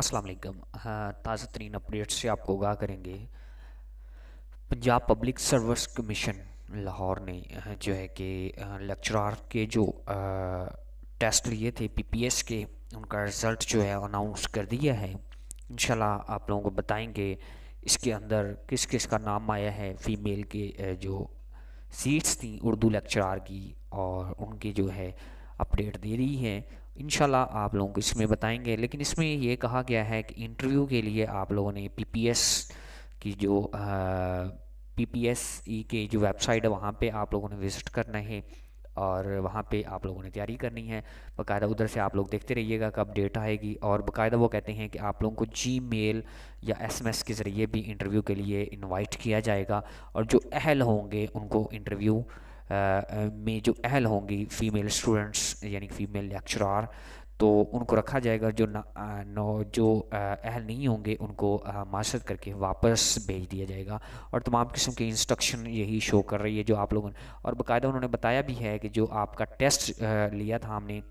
असलम ताज़ा तरीन अपडेट्स से आपको आगाह करेंगे Punjab public service commission Lahore ने जो है कि लेक्चरार के जो टेस्ट लिए थे पीपीएस के उनका रिज़ल्ट जो है अनाउंस कर दिया है इंशाल्लाह आप लोगों को बताएंगे इसके अंदर किस किस का नाम आया है फ़ीमेल के जो सीट्स थी उर्दू लेक्चरार की और उनकी जो है अपडेट दे रही है इन आप लोगों को इसमें बताएंगे लेकिन इसमें ये कहा गया है कि इंटरव्यू के लिए आप लोगों ने पीपीएस की जो पीपीएस ई e के जो वेबसाइट है वहाँ पे आप लोगों ने विज़िट करना है और वहाँ पे आप लोगों ने तैयारी करनी है बाकायदा उधर से आप लोग देखते रहिएगा कब डेट आएगी और बाकायदा वो कहते हैं कि आप लोगों को जी मेल या एसएमएस के ज़रिए भी इंटरव्यू के लिए इनवाइट किया जाएगा और जो अहल होंगे उनको इंटरव्यू में जो अहल होंगी फ़ीमेल स्टूडेंट्स यानी फ़ीमेल लेक्चरार तो उनको रखा जाएगा जो नौ जो अहल नहीं होंगे उनको मास्टर करके वापस भेज दिया जाएगा और तमाम किस्म के इंस्ट्रक्शन यही शो कर रही है जो आप लोगों ने और बाकायदा उन्होंने बताया भी है कि जो आपका टेस्ट लिया था हमने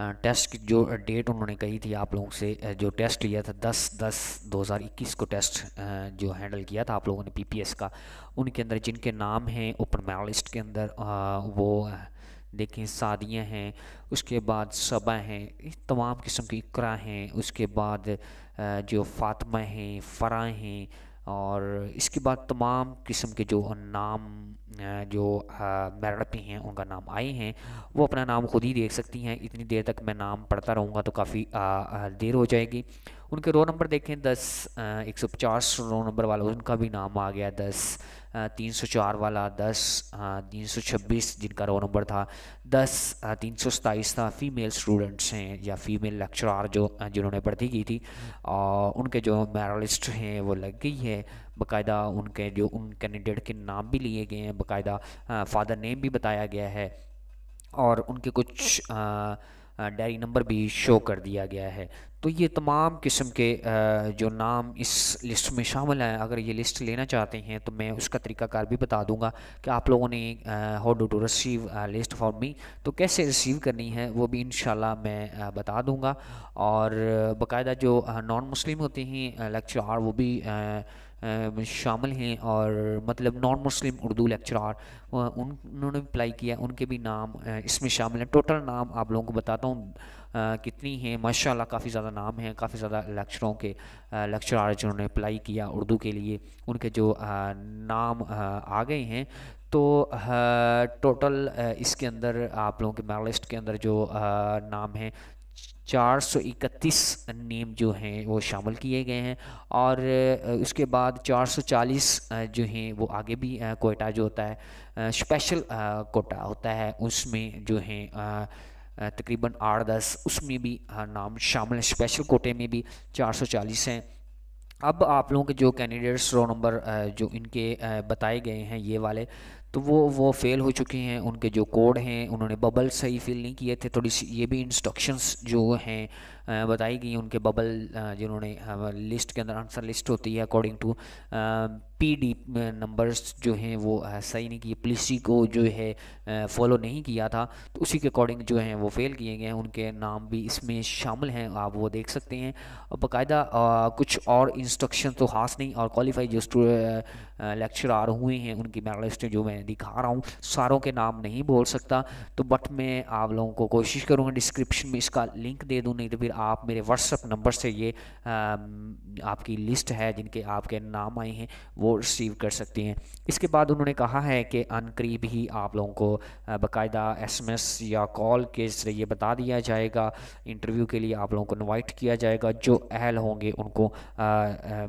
टेस्ट की जो डेट उन्होंने कही थी आप लोगों से जो टेस्ट लिया था 10 10 2021 को टेस्ट जो हैंडल किया था आप लोगों ने पीपीएस का उनके अंदर जिनके नाम हैं ओपन मेडलिस्ट के अंदर वो देखें सादियाँ हैं उसके बाद सबा हैं तमाम किस्म की इकरा हैं उसके बाद जो फातमा हैं फ़रा हैं और इसके बाद तमाम किस्म के जो नाम जो मैरपी हैं उनका नाम आए हैं वो अपना नाम खुद ही देख सकती हैं इतनी देर तक मैं नाम पढ़ता रहूँगा तो काफ़ी देर हो जाएगी उनके रो नंबर देखें दस एक सौ पचास रो नंबर वाला उनका भी नाम आ गया दस तीन सौ चार वाला दस तीन सौ छब्बीस जिनका रो नंबर था दस तीन सौ सताईस था फीमेल स्टूडेंट्स हैं या फीमेल लेक्चरार जो जिन्होंने भर्ती की थी और उनके जो मेरालिस्ट हैं वो लग गई है बाकायदा उनके जो उन कैंडिडेट के नाम भी लिए गए हैं बाकायदा फादर नेम भी बताया गया है और उनके कुछ डायरी नंबर भी शो कर दिया गया है तो ये तमाम किस्म के जो नाम इस लिस्ट में शामिल हैं अगर ये लिस्ट लेना चाहते हैं तो मैं उसका तरीकाकार भी बता दूंगा कि आप लोगों ने how do to receive list for me तो कैसे रिसीव करनी है वो भी इन मैं बता दूंगा और बकायदा जो नॉन मुस्लिम होते हैं लेक्चरार वो भी शामिल हैं और मतलब नॉन मुस्लिम उर्दू लेक्चरार उन उन्होंने अप्लाई किया उनके भी नाम इसमें शामिल हैं टोटल नाम आप लोगों को बताता हूँ कितनी हैं माशाल्लाह काफ़ी ज़्यादा नाम हैं काफ़ी ज़्यादा लेक्चरों के लेक्चर जिन्होंने अप्लाई किया उर्दू के लिए उनके जो नाम आ गए हैं तो टोटल इसके अंदर आप लोगों के मेरलिस्ट के अंदर जो नाम हैं चार सौ इकतीस नेम जो हैं वो शामिल किए गए हैं और उसके बाद चार सौ चालीस जो हैं वो आगे भी कोटा जो होता है स्पेशल कोटा होता है उसमें जो हैं तकरीबन आठ दस उसमें भी नाम शामिल हैं स्पेशल कोटे में भी चार सौ चालीस हैं अब आप लोगों के जो कैंडिडेट्स रो नंबर जो इनके बताए गए हैं ये वाले तो वो वो फेल हो चुकी हैं उनके जो कोड हैं उन्होंने बबल सही फिल नहीं किए थे थोड़ी सी ये भी इंस्ट्रक्शंस जो हैं बताई गई उनके बबल जिन्होंने लिस्ट के अंदर आंसर लिस्ट होती है अकॉर्डिंग टू पीडी नंबर्स जो हैं वो सही नहीं किए पुलिसी को जो है फॉलो नहीं किया था तो उसी के अकॉर्डिंग जो हैं वो फेल किए गए हैं उनके नाम भी इसमें शामिल हैं आप वो देख सकते हैं और बाकायदा कुछ और इंस्ट्रक्शन तो खास नहीं और क्वालिफाई जो लेक्चरार हुए हैं उनकी मेरा लिस्ट जो मैं मैं दिखा रहा हूँ सारों के नाम नहीं बोल सकता तो बट मैं आप लोगों को कोशिश करूँगा डिस्क्रिप्शन में इसका लिंक दे दूँ नहीं तो फिर आप मेरे व्हाट्सअप नंबर से ये आ, आपकी लिस्ट है जिनके आपके नाम आए हैं वो रिसीव कर सकती हैं इसके बाद उन्होंने कहा है कि अनकरीब ही आप लोगों को बाकायदा एसएमएस या कॉल के ज़रिए बता दिया जाएगा इंटरव्यू के लिए आप लोगों को इन्वाइट किया जाएगा जो अहल होंगे उनको आ, आ,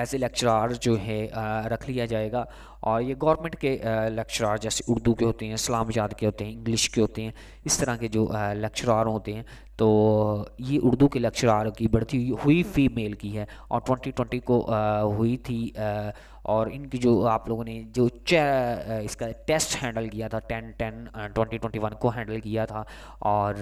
एज ए लेक्चरार जो है रख लिया जाएगा और ये गवर्नमेंट के लेक्चरार जैसे उर्दू के होते हैं इस्लाम याद के होते हैं इंग्लिश के होते हैं इस तरह के जो लेक्चरार होते हैं तो ये उर्दू के लेक्चरार की बढ़ती हुई हुई फीमेल की है और ट्वेंटी ट्वेंटी को आ, हुई थी आ, और इनकी जो आप लोगों ने जो इसका टेस्ट हैंडल किया था टेन टेन 2021 ट्वेंटी वन को हैंडल किया था और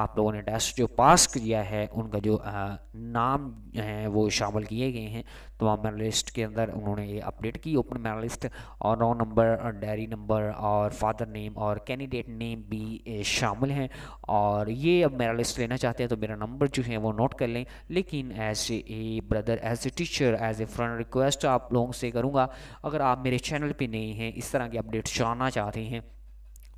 आप लोगों ने टेस्ट जो पास किया है उनका जो आ, नाम है वो शामिल किए गए हैं तमाम तो आप मेनलिस्ट के अंदर उन्होंने ये अपडेट की ओपन मेरलिस्ट और रॉ नंबर डायरी नंबर और फादर नेम और कैंडिडेट नेम भी शामिल हैं और ये अब मेरा नॉलेज लेना चाहते हैं तो मेरा नंबर जो है वो नोट कर लें लेकिन as a brother as a teacher as a friend request आप लोगों से करूँगा अगर आप मेरे चैनल पर नहीं हैं इस तरह की अपडेट्स जानना चाहते हैं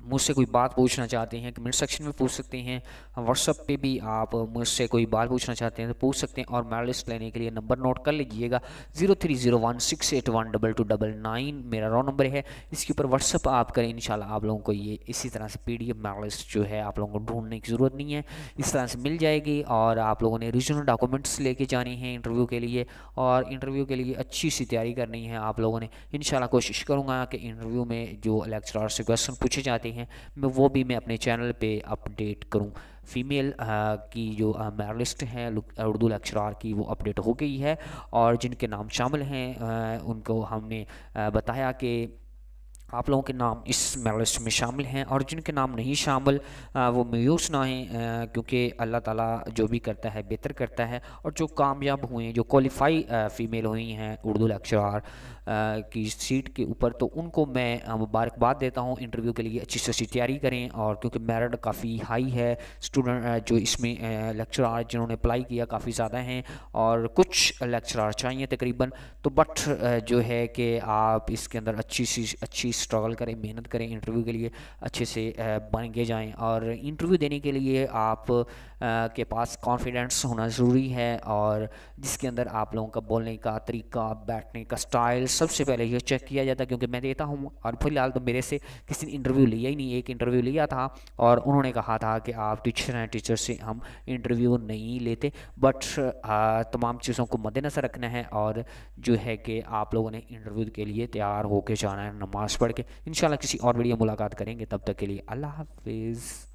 मुझसे कोई बात पूछना चाहते हैं कमेंट सेक्शन में पूछ सकते हैं व्हाट्सअप पे भी आप मुझसे कोई बात पूछना चाहते हैं तो पूछ सकते हैं और मेरा लिस्ट लेने के लिए नंबर नोट कर लीजिएगा zero three zero one six eight one double two double nine मेरा रॉ नंबर है इसके ऊपर व्हाट्सअप आप करें इन आप लोगों को ये इसी तरह से पी डी लिस्ट जो है आप लोगों को ढूंढने की ज़रूरत नहीं है इस तरह से मिल जाएगी और आप लोगों ने रीजनल डॉक्यूमेंट्स लेके जाने हैं इंटरव्यू के लिए और इंटरव्यू के लिए अच्छी सी तैयारी करनी है आप लोगों ने इन कोशिश करूँगा कि इंटरव्यू में जो लेक्चरार से क्वेश्चन पूछे जाते हैं हैं मैं वो भी मैं अपने चैनल पे अपडेट करूँ फ़ीमेल की जो मेरलिस्ट हैं उर्दू लक्षरार की वो अपडेट हो गई है और जिनके नाम शामिल हैं उनको हमने बताया कि आप लोगों के नाम इस मेरिट लिस्ट में शामिल हैं और जिनके नाम नहीं शामिल वो मायूस ना हैं क्योंकि अल्लाह ताला जो भी करता है बेहतर करता है और जो कामयाब हुए हैं जो क्वालिफाई फ़ीमेल हुई हैं उर्दू लेक्चरार की सीट के ऊपर तो उनको मैं मुबारकबाद देता हूँ इंटरव्यू के लिए अच्छी से अच्छी तैयारी करें और क्योंकि मेरिट काफ़ी हाई है स्टूडेंट जो इसमें लेक्चरार जिन्होंने अप्लाई किया काफ़ी ज़्यादा हैं और कुछ लेक्चरार चाहिए तकरीबन तो बट जो है कि आप इसके अंदर अच्छी सी अच्छी स्ट्रगल करें मेहनत करें इंटरव्यू के लिए अच्छे से बन के जाएँ और इंटरव्यू देने के लिए आप के पास कॉन्फिडेंस होना ज़रूरी है और जिसके अंदर आप लोगों का बोलने का तरीका बैठने का स्टाइल सबसे पहले ये चेक किया जाता है क्योंकि मैं देता हूँ और फिलहाल तो मेरे से किसी ने इंटरव्यू लिया ही नहीं एक इंटरव्यू लिया था और उन्होंने कहा था कि आप टीचर हैं टीचर से हम इंटरव्यू नहीं लेते बट तमाम चीज़ों को मद्देनजर रखना है और जो है कि आप लोगों ने इंटरव्यू के लिए तैयार होकर जाना है नमाज़ पढ़ के इन किसी और वीडियो मुलाकात करेंगे तब तक के लिए अल्लाह हाफिज़